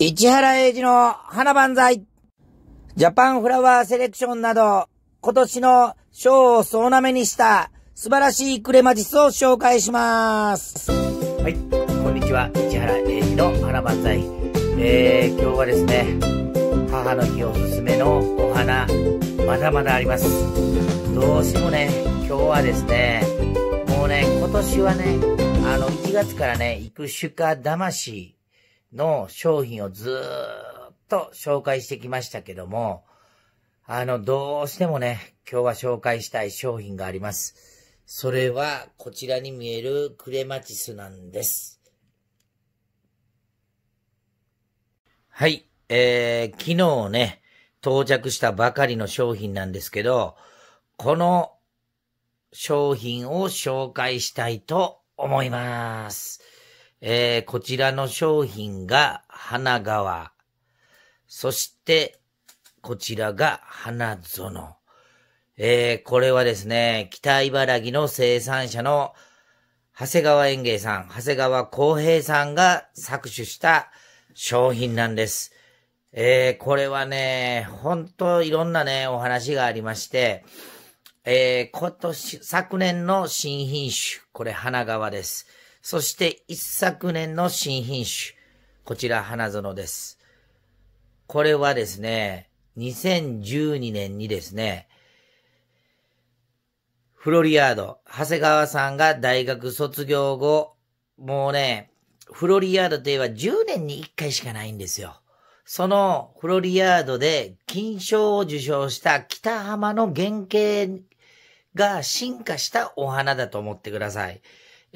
市原英二の花万歳。ジャパンフラワーセレクションなど、今年の賞を総なめにした素晴らしいクレマジスを紹介します。はい、こんにちは。市原英二の花万歳。えー、今日はですね、母の日おすすめのお花、まだまだあります。どうしてもね、今日はですね、もうね、今年はね、あの、1月からね、行く種化魂の商品をずっと紹介してきましたけども、あの、どうしてもね、今日は紹介したい商品があります。それは、こちらに見えるクレマチスなんです。はい、えー、昨日ね、到着したばかりの商品なんですけど、この商品を紹介したいと思います。えー、こちらの商品が花川。そして、こちらが花園。えー、これはですね、北茨城の生産者の長谷川園芸さん、長谷川浩平さんが搾取した商品なんです。えー、これはね、ほんといろんなね、お話がありまして、えー、今年、昨年の新品種、これ花川です。そして一昨年の新品種。こちら花園です。これはですね、2012年にですね、フロリアード、長谷川さんが大学卒業後、もうね、フロリアードといえば10年に1回しかないんですよ。そのフロリアードで金賞を受賞した北浜の原型が進化したお花だと思ってください。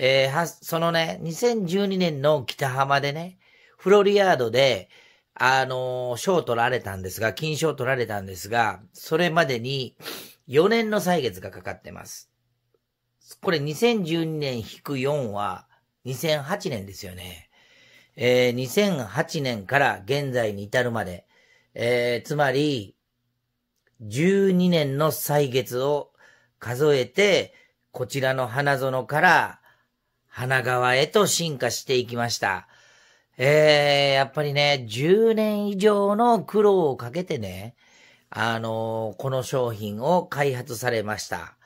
えー、そのね、2012年の北浜でね、フロリアードで、あのー、賞取られたんですが、金賞取られたんですが、それまでに4年の歳月がかかってます。これ2012年引く4は2008年ですよね。えー、2008年から現在に至るまで、えー、つまり、12年の歳月を数えて、こちらの花園から、花川へと進化していきました。えー、やっぱりね、10年以上の苦労をかけてね、あのー、この商品を開発されました。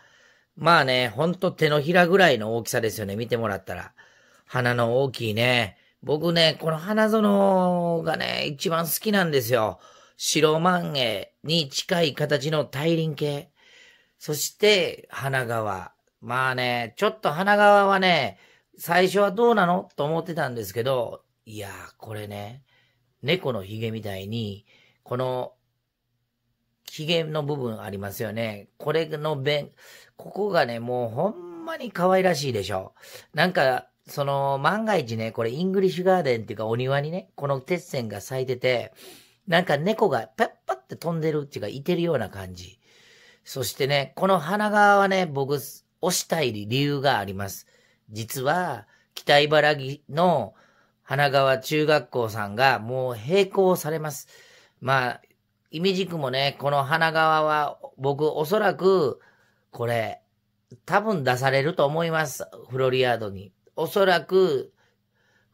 まあね、ほんと手のひらぐらいの大きさですよね、見てもらったら。花の大きいね。僕ね、この花園がね、一番好きなんですよ。白万栄に近い形の大輪系。そして、花川。まあね、ちょっと花川はね、最初はどうなのと思ってたんですけど、いやー、これね、猫のヒゲみたいに、この、ヒゲの部分ありますよね。これの弁、ここがね、もうほんまに可愛らしいでしょ。なんか、その、万が一ね、これイングリッシュガーデンっていうかお庭にね、この鉄線が咲いてて、なんか猫がパッパって飛んでるっていうか、いてるような感じ。そしてね、この花側はね、僕、押したい理由があります。実は、北茨城の花川中学校さんがもう閉校されます。まあ、いみじくもね、この花川は僕おそらく、これ、多分出されると思います。フロリアードに。おそらく、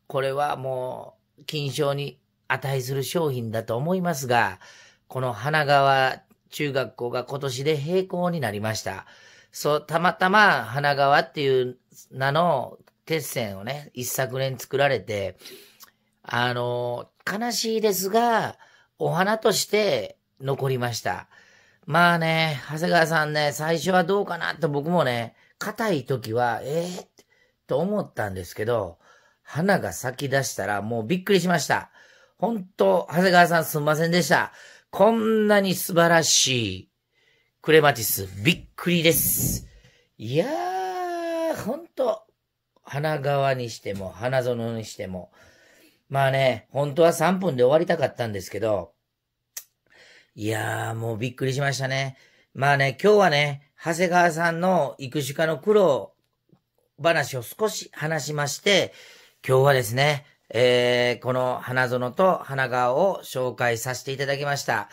これはもう、金賞に値する商品だと思いますが、この花川中学校が今年で閉校になりました。そう、たまたま花川っていう名の決戦をね、一昨年作られて、あの、悲しいですが、お花として残りました。まあね、長谷川さんね、最初はどうかなと僕もね、硬い時は、ええー、と思ったんですけど、花が咲き出したらもうびっくりしました。本当長谷川さんすんませんでした。こんなに素晴らしいクレマティス、びっくりです。いやー、本当花側にしても、花園にしても。まあね、本当は3分で終わりたかったんですけど、いやーもうびっくりしましたね。まあね、今日はね、長谷川さんの育種家の苦労話を少し話しまして、今日はですね、えー、この花園と花川を紹介させていただきました。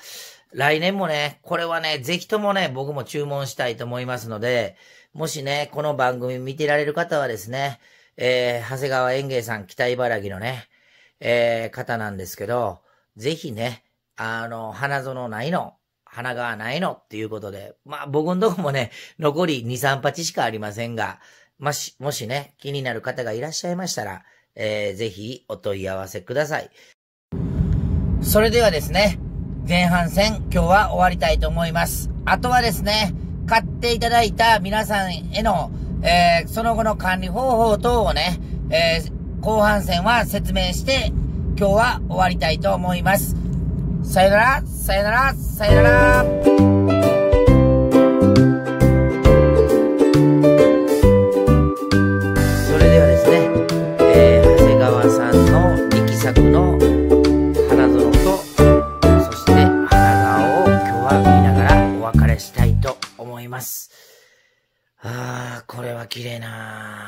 来年もね、これはね、ぜひともね、僕も注文したいと思いますので、もしね、この番組見てられる方はですね、えー、長谷川園芸さん、北茨城のね、えー、方なんですけど、ぜひね、あの、花園ないの、花川ないのっていうことで、まあ僕んとこもね、残り2、3鉢しかありませんが、もし、もしね、気になる方がいらっしゃいましたら、えー、ぜひお問い合わせください。それではですね、前半戦、今日は終わりたいと思います。あとはですね、買っていただいた皆さんへの、えー、その後の管理方法等をね、えー、後半戦は説明して、今日は終わりたいと思います。さよなら、さよなら、さよなら。綺麗な